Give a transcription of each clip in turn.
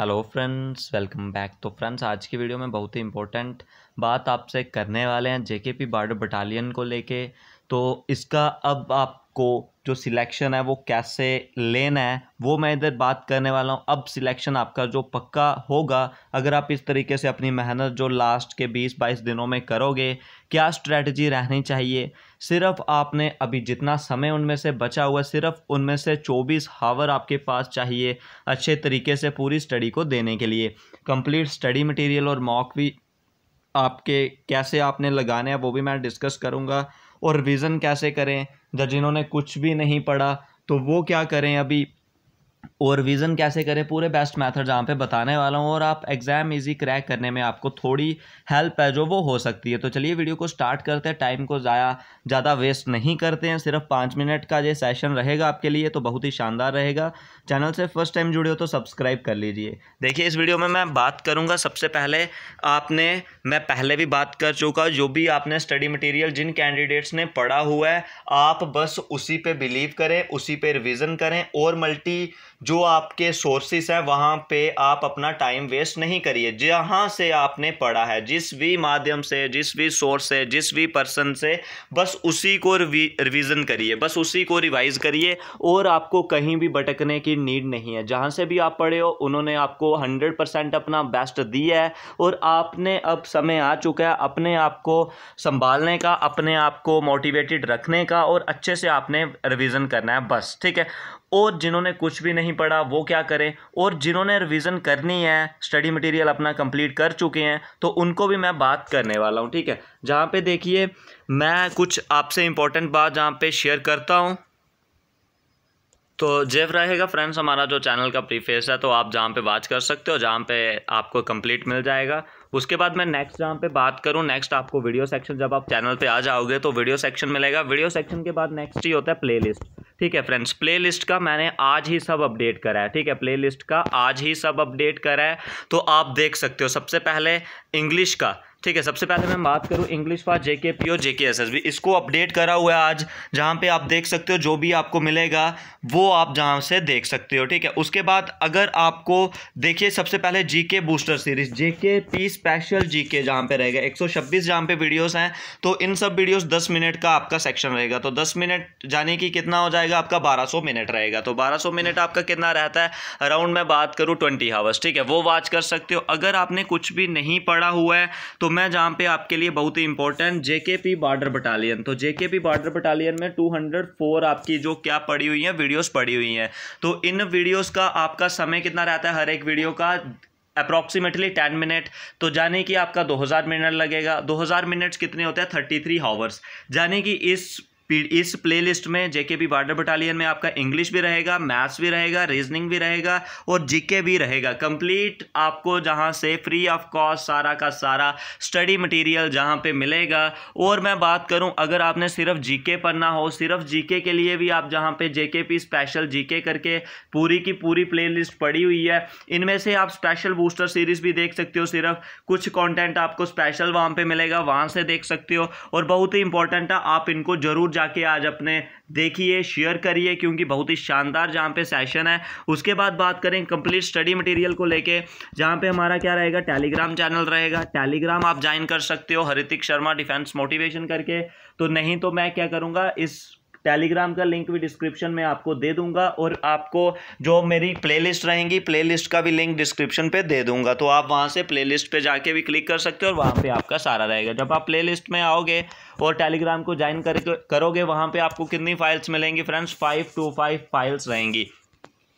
hello friends welcome back तो friends आज की वीडियो में बहुत ही इंपॉर्टेंट बात आपसे करने वाले हैं जेके पी बार्डर बटालियन को लेके तो इसका अब आपको जो सिलेक्शन है वो कैसे लेना है वो मैं इधर बात करने वाला हूँ अब सिलेक्शन आपका जो पक्का होगा अगर आप इस तरीके से अपनी मेहनत जो लास्ट के बीस बाईस दिनों में करोगे क्या स्ट्रैटी रहनी चाहिए सिर्फ आपने अभी जितना समय उनमें से बचा हुआ सिर्फ उनमें से 24 हावर आपके पास चाहिए अच्छे तरीके से पूरी स्टडी को देने के लिए कंप्लीट स्टडी मटेरियल और मॉक भी आपके कैसे आपने लगाने हैं वो भी मैं डिस्कस करूँगा और रिविज़न कैसे करें जिन्होंने कुछ भी नहीं पढ़ा तो वो क्या करें अभी और रिवीजन कैसे करें पूरे बेस्ट मेथड जहाँ पे बताने वाला हूँ और आप एग्ज़ाम इजी क्रैक करने में आपको थोड़ी हेल्प है जो वो हो सकती है तो चलिए वीडियो को स्टार्ट करते हैं टाइम को ज़ाया ज़्यादा वेस्ट नहीं करते हैं सिर्फ पाँच मिनट का ये सेशन रहेगा आपके लिए तो बहुत ही शानदार रहेगा चैनल से फर्स्ट टाइम जुड़े हो तो सब्सक्राइब कर लीजिए देखिए इस वीडियो में मैं बात करूँगा सबसे पहले आपने मैं पहले भी बात कर चुका हूँ जो भी आपने स्टडी मटीरियल जिन कैंडिडेट्स ने पढ़ा हुआ है आप बस उसी पर बिलीव करें उसी पर रिविज़न करें और मल्टी जो आपके सोर्सेस हैं वहाँ पे आप अपना टाइम वेस्ट नहीं करिए जहाँ से आपने पढ़ा है जिस भी माध्यम से जिस भी सोर्स से जिस भी पर्सन से बस उसी को रिवीजन करिए बस उसी को रिवाइज करिए और आपको कहीं भी भटकने की नीड नहीं है जहाँ से भी आप पढ़े हो उन्होंने आपको हंड्रेड परसेंट अपना बेस्ट दिया है और आपने अब समय आ चुका है अपने आप को संभालने का अपने आप को मोटिवेटेड रखने का और अच्छे से आपने रिविज़न करना है बस ठीक है और जिन्होंने कुछ भी नहीं पढ़ा वो क्या करें और जिन्होंने रिवीजन करनी है स्टडी मटेरियल अपना कंप्लीट कर चुके हैं तो उनको भी मैं बात करने वाला हूँ ठीक है जहाँ पे देखिए मैं कुछ आपसे इम्पोर्टेंट बात जहाँ पे शेयर करता हूँ तो जेफ रहेगा फ्रेंड्स हमारा जो चैनल का प्रीफेस है तो आप जहाँ पर वाच कर सकते हो जहाँ पर आपको कम्प्लीट मिल जाएगा उसके बाद मैं नेक्स्ट जहाँ पे बात करूँ नेक्स्ट आपको वीडियो सेक्शन जब आप चैनल पे आ जाओगे तो वीडियो सेक्शन मिलेगा वीडियो सेक्शन के बाद नेक्स्ट ही होता है प्लेलिस्ट ठीक है फ्रेंड्स प्लेलिस्ट का मैंने आज ही सब अपडेट करा है ठीक है प्लेलिस्ट का आज ही सब अपडेट करा है तो आप देख सकते हो सबसे पहले इंग्लिश का ठीक है सबसे पहले मैं बात करूँ इंग्लिश फॉर जेके पी और जेके एस एस बी इसको अपडेट करा हुआ है आज जहाँ पे आप देख सकते हो जो भी आपको मिलेगा वो आप जहाँ से देख सकते हो ठीक है उसके बाद अगर आपको देखिए सबसे पहले GK booster series J K P special GK जहाँ पे रहेगा एक सौ छब्बीस जहाँ पे वीडियोज़ हैं तो इन सब वीडियोज दस मिनट का आपका सेक्शन रहेगा तो दस मिनट जाने की कितना हो जाएगा आपका बारह सौ मिनट रहेगा तो बारह सौ मिनट आपका कितना रहता है अराउंड मैं बात करूँ ट्वेंटी हावर्स ठीक है वो वॉच कर सकते हो अगर आपने कुछ भी नहीं पढ़ा हुआ है तो तो मैं जहाँ पे आपके लिए बहुत ही इंपॉर्टेंट पी बॉर्डर बटालियन तो पी बॉर्डर बटालियन में 204 आपकी जो क्या पड़ी हुई है वीडियोस पड़ी हुई हैं तो इन वीडियोस का आपका समय कितना रहता है हर एक वीडियो का अप्रॉक्सीमेटली टेन मिनट तो जाने कि आपका दो हज़ार मिनट लगेगा दो हज़ार मिनट्स कितने होते हैं थर्टी थ्री हावर्स जाने कि इस इस प्लेलिस्ट में जेके बी बॉर्डर बटालियन में आपका इंग्लिश भी रहेगा मैथ्स भी रहेगा रीजनिंग भी रहेगा और जीके भी रहेगा कंप्लीट आपको जहां से फ्री ऑफ कॉस्ट सारा का सारा स्टडी मटेरियल जहां पे मिलेगा और मैं बात करूं अगर आपने सिर्फ जीके पढ़ना हो सिर्फ जीके के लिए भी आप जहां पे जेके पी स्पेशल जीके करके पूरी की पूरी प्ले पड़ी हुई है इनमें से आप स्पेशल बूस्टर सीरीज़ भी देख सकते हो सिर्फ कुछ कॉन्टेंट आपको स्पेशल वहाँ पर मिलेगा वहाँ से देख सकते हो और बहुत ही इंपॉर्टेंट है आप इनको ज़रूर जाके आज अपने देखिए शेयर करिए क्योंकि बहुत ही शानदार जहाँ पे सेशन है उसके बाद बात करें कंप्लीट स्टडी मटेरियल को लेके जहाँ पे हमारा क्या रहेगा टेलीग्राम चैनल रहेगा टेलीग्राम आप ज्वाइन कर सकते हो हरितिक शर्मा डिफेंस मोटिवेशन करके तो नहीं तो मैं क्या करूँगा इस टेलीग्राम का लिंक भी डिस्क्रिप्शन में आपको दे दूंगा और आपको जो मेरी प्लेलिस्ट रहेंगी प्लेलिस्ट का भी लिंक डिस्क्रिप्शन पे दे दूंगा तो आप वहाँ से प्लेलिस्ट पे जाके भी क्लिक कर सकते हो और वहाँ पे आपका सारा रहेगा जब आप प्लेलिस्ट में आओगे और टेलीग्राम को ज्वाइन करोगे वहाँ पर आपको कितनी फाइल्स मिलेंगी friends five two five files रहेंगी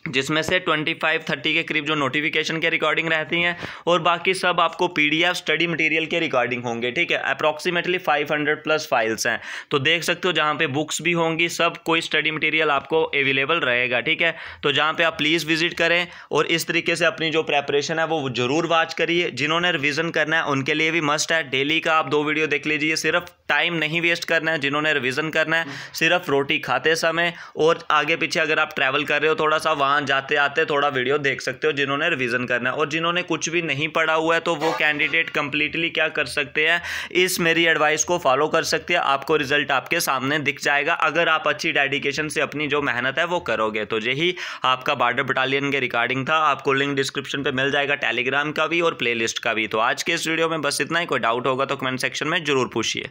जिसमें से 25 30 के करीब जो नोटिफिकेशन के रिकॉर्डिंग रहती हैं और बाकी सब आपको पीडीएफ स्टडी मटेरियल के रिकॉर्डिंग होंगे ठीक है अप्रॉक्सीमेटली 500 प्लस फाइल्स हैं तो देख सकते हो जहाँ पे बुक्स भी होंगी सब कोई स्टडी मटेरियल आपको अवेलेबल रहेगा ठीक है तो जहाँ पे आप प्लीज़ विजिट करें और इस तरीके से अपनी जो प्रेपरेशन है वो ज़रूर वाच करिए जिन्होंने रिविज़न करना है उनके लिए भी मस्ट है डेली का आप दो वीडियो देख लीजिए सिर्फ टाइम नहीं वेस्ट करना है जिन्होंने रिविज़न करना है सिर्फ रोटी खाते समय और आगे पीछे अगर आप ट्रैवल कर रहे हो थोड़ा सा वहाँ वहाँ जाते आते थोड़ा वीडियो देख सकते हो जिन्होंने रिविज़न करना है और जिन्होंने कुछ भी नहीं पढ़ा हुआ है तो वो कैंडिडेट कम्प्लीटली क्या कर सकते हैं इस मेरी एडवाइस को फॉलो कर सकते हैं आपको रिजल्ट आपके सामने दिख जाएगा अगर आप अच्छी डेडिकेशन से अपनी जो मेहनत है वो करोगे तो यही आपका बार्डर बटालियन के रिकॉर्डिंग था आपको लिंक डिस्क्रिप्शन पर मिल जाएगा टेलीग्राम का भी और प्लेलिस्ट का भी तो आज के इस वीडियो में बस इतना ही कोई डाउट होगा तो कमेंट सेक्शन में जरूर पूछिए